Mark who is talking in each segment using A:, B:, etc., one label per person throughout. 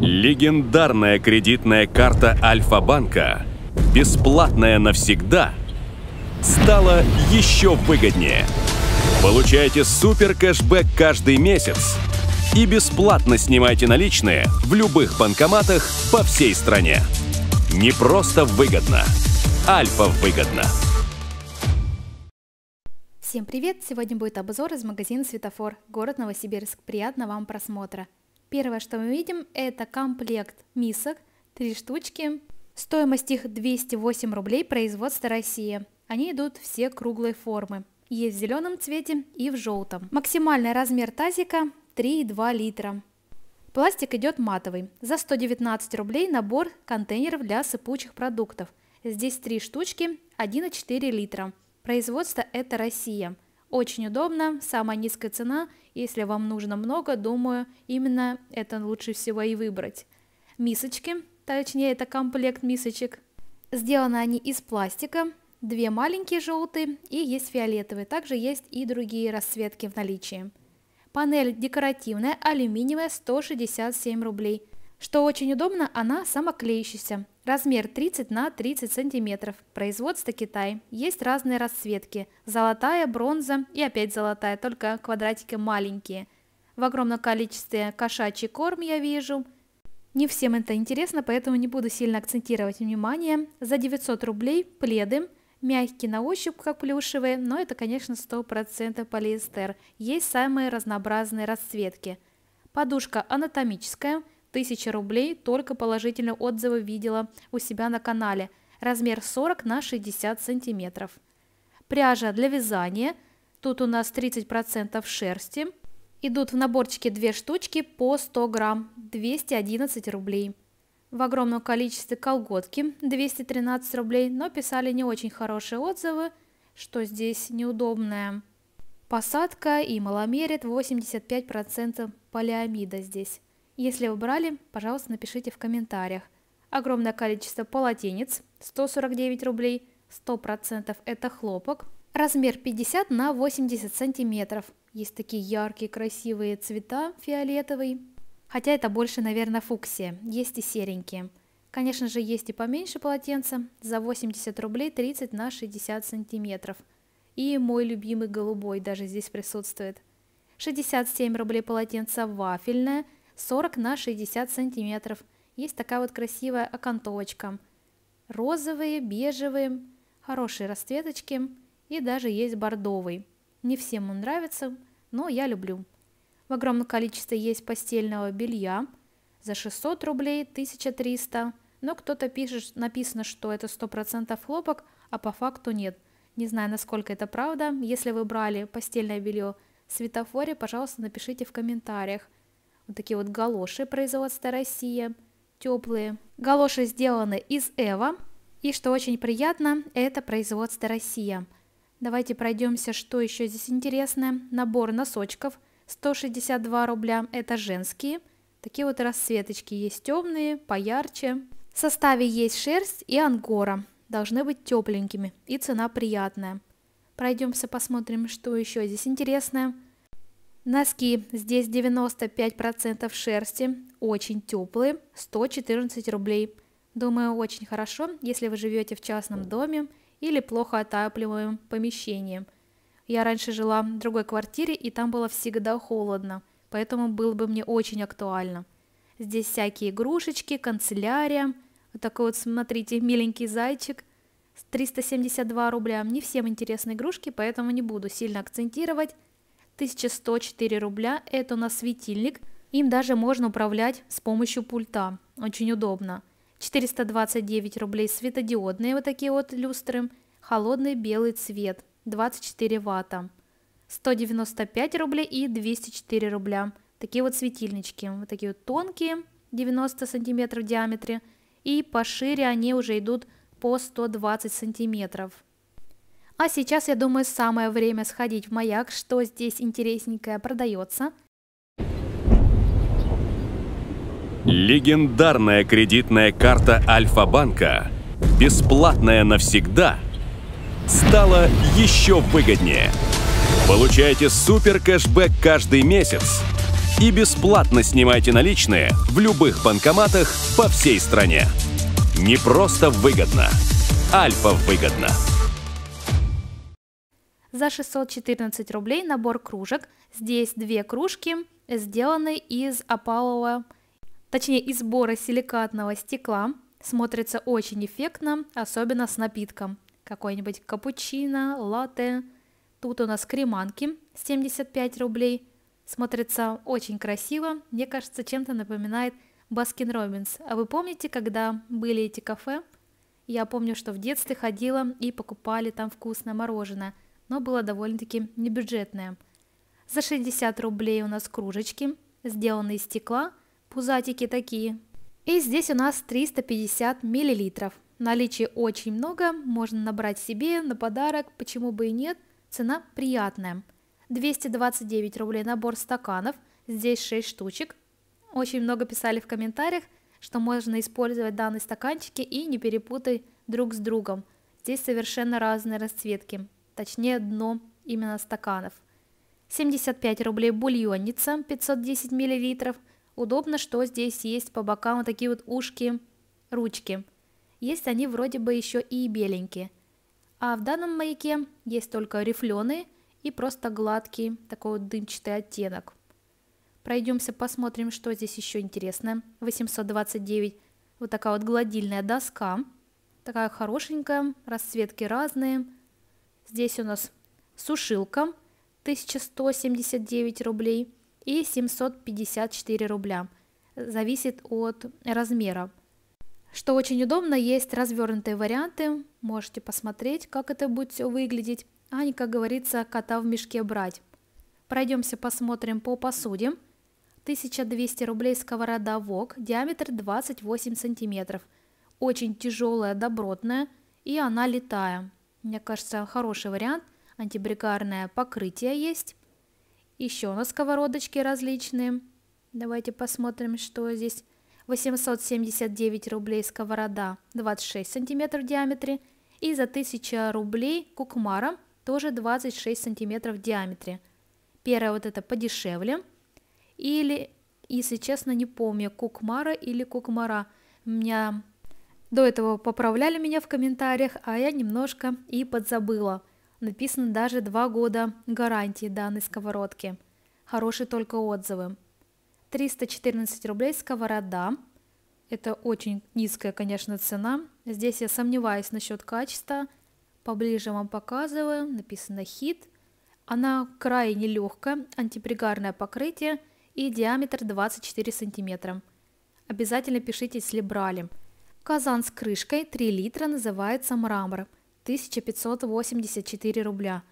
A: Легендарная кредитная карта Альфа-банка, бесплатная навсегда, стала еще выгоднее. Получайте супер кэшбэк каждый месяц и бесплатно снимайте наличные в любых банкоматах по всей стране. Не просто выгодно, альфа выгодно.
B: Всем привет! Сегодня будет обзор из магазина «Светофор», город Новосибирск. Приятного вам просмотра! Первое, что мы видим, это комплект мисок, три штучки. Стоимость их 208 рублей, производство Россия, Они идут все круглой формы. Есть в зеленом цвете и в желтом. Максимальный размер тазика 3,2 литра. Пластик идет матовый. За 119 рублей набор контейнеров для сыпучих продуктов. Здесь три штучки, 1,4 литра. Производство это Россия. Очень удобно, самая низкая цена, если вам нужно много, думаю, именно это лучше всего и выбрать. Мисочки, точнее это комплект мисочек. Сделаны они из пластика, две маленькие желтые и есть фиолетовые, также есть и другие расцветки в наличии. Панель декоративная, алюминиевая, 167 рублей. Что очень удобно, она самоклеющаяся. Размер 30 на 30 сантиметров. Производство Китай. Есть разные расцветки. Золотая, бронза и опять золотая, только квадратики маленькие. В огромном количестве кошачий корм я вижу. Не всем это интересно, поэтому не буду сильно акцентировать внимание. За 900 рублей пледы. Мягкие на ощупь, как плюшевые, но это, конечно, 100% полиэстер. Есть самые разнообразные расцветки. Подушка анатомическая – тысячи рублей только положительные отзывы видела у себя на канале. Размер 40 на 60 сантиметров. Пряжа для вязания. Тут у нас 30% шерсти. Идут в наборчике две штучки по 100 грамм. 211 рублей. В огромном количестве колготки 213 рублей, но писали не очень хорошие отзывы, что здесь неудобная Посадка и маломерит 85% полиамида здесь. Если вы брали, пожалуйста, напишите в комментариях. Огромное количество полотенец, 149 рублей, 100% это хлопок. Размер 50 на 80 сантиметров. Есть такие яркие красивые цвета, фиолетовый. Хотя это больше, наверное, фуксия. Есть и серенькие. Конечно же, есть и поменьше полотенца. За 80 рублей 30 на 60 сантиметров. И мой любимый голубой даже здесь присутствует. 67 рублей полотенца вафельное – 40 на 60 сантиметров. Есть такая вот красивая окантовочка. Розовые, бежевые, хорошие расцветочки и даже есть бордовый. Не всем он нравится, но я люблю. В огромном количестве есть постельного белья за 600 рублей, 1300, но кто-то пишет, написано, что это 100% хлопок, а по факту нет. Не знаю, насколько это правда. Если вы брали постельное белье в светофоре, пожалуйста, напишите в комментариях – вот такие вот галоши производства Россия, теплые. Галоши сделаны из Эва. И что очень приятно, это производство Россия. Давайте пройдемся, что еще здесь интересное. Набор носочков 162 рубля, это женские. Такие вот расцветочки есть темные, поярче. В составе есть шерсть и ангора. Должны быть тепленькими и цена приятная. Пройдемся, посмотрим, что еще здесь интересное. Носки. Здесь 95% шерсти, очень теплые, 114 рублей. Думаю, очень хорошо, если вы живете в частном доме или плохо отапливаемом помещении. Я раньше жила в другой квартире, и там было всегда холодно, поэтому было бы мне очень актуально. Здесь всякие игрушечки, канцелярия. Вот такой вот, смотрите, миленький зайчик. 372 рубля. Не всем интересны игрушки, поэтому не буду сильно акцентировать. 1104 рубля – это на светильник, им даже можно управлять с помощью пульта, очень удобно. 429 рублей светодиодные вот такие вот люстры, холодный белый цвет, 24 ватта. 195 рублей и 204 рубля. Такие вот светильнички, вот такие вот тонкие, 90 сантиметров в диаметре, и пошире они уже идут по 120 сантиметров. А сейчас, я думаю, самое время сходить в маяк, что здесь интересненькое продается.
A: Легендарная кредитная карта Альфа-банка, бесплатная навсегда, стала еще выгоднее. Получайте супер кэшбэк каждый месяц и бесплатно снимайте наличные в любых банкоматах по всей стране. Не просто выгодно, альфа выгодно.
B: За 614 рублей набор кружек. Здесь две кружки сделаны из опалового, точнее из бора силикатного стекла. Смотрится очень эффектно, особенно с напитком. Какой-нибудь капучино, латте. Тут у нас креманки 75 рублей. Смотрится очень красиво. Мне кажется, чем-то напоминает Баскин Робинс. А вы помните, когда были эти кафе? Я помню, что в детстве ходила и покупали там вкусное мороженое – но было довольно-таки небюджетное. За 60 рублей у нас кружечки, сделанные из стекла, пузатики такие. И здесь у нас 350 миллилитров. Наличие очень много, можно набрать себе на подарок, почему бы и нет, цена приятная. 229 рублей набор стаканов, здесь 6 штучек. Очень много писали в комментариях, что можно использовать данные стаканчики и не перепутай друг с другом. Здесь совершенно разные расцветки точнее дно именно стаканов. 75 рублей бульонница 510 мл. Удобно, что здесь есть по бокам вот такие вот ушки, ручки. Есть они вроде бы еще и беленькие. А в данном маяке есть только рифленые и просто гладкий такой вот дымчатый оттенок. Пройдемся, посмотрим, что здесь еще интересное. 829, вот такая вот гладильная доска. Такая хорошенькая, расцветки разные – Здесь у нас сушилка 1179 рублей и 754 рубля. Зависит от размера. Что очень удобно, есть развернутые варианты. Можете посмотреть, как это будет все выглядеть. А не, как говорится, кота в мешке брать. Пройдемся, посмотрим по посуде. 1200 рублей сковорода ВОК, диаметр 28 сантиметров. Очень тяжелая, добротная и она летая. Мне кажется, хороший вариант. Антибрикарное покрытие есть. Еще на сковородочке различные. Давайте посмотрим, что здесь. 879 рублей сковорода 26 сантиметров в диаметре. И за 1000 рублей кукмара тоже 26 сантиметров в диаметре. Первая вот это подешевле. Или, если честно, не помню, кукмара или кукмара. У меня до этого поправляли меня в комментариях, а я немножко и подзабыла. Написано даже два года гарантии данной сковородки. Хорошие только отзывы. 314 рублей сковорода. Это очень низкая, конечно, цена. Здесь я сомневаюсь насчет качества. Поближе вам показываю. Написано хит. Она крайне легкая, антипригарное покрытие и диаметр 24 сантиметра. Обязательно пишите, если брали. Казан с крышкой 3 литра называется мрамор. 1584 рубля.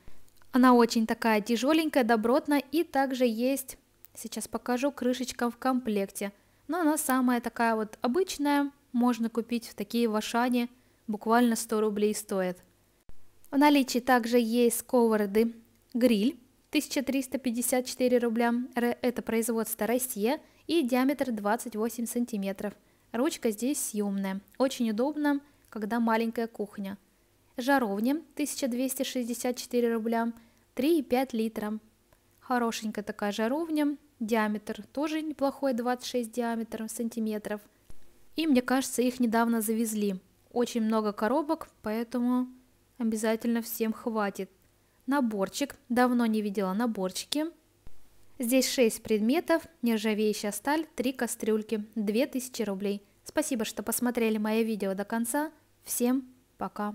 B: Она очень такая тяжеленькая, добротная и также есть, сейчас покажу, крышечка в комплекте. Но она самая такая вот обычная, можно купить в такие в Ашане, буквально 100 рублей стоит. В наличии также есть сковороды гриль 1354 рубля, это производство Россия и диаметр 28 сантиметров – Ручка здесь съемная. Очень удобно, когда маленькая кухня. Жаровня 1264 рубля, 3,5 литра. Хорошенькая такая жаровня, диаметр тоже неплохой, 26 диаметр сантиметров. И мне кажется, их недавно завезли. Очень много коробок, поэтому обязательно всем хватит. Наборчик, давно не видела наборчики, Здесь 6 предметов, нержавеющая сталь, 3 кастрюльки, 2000 рублей. Спасибо, что посмотрели мое видео до конца. Всем пока!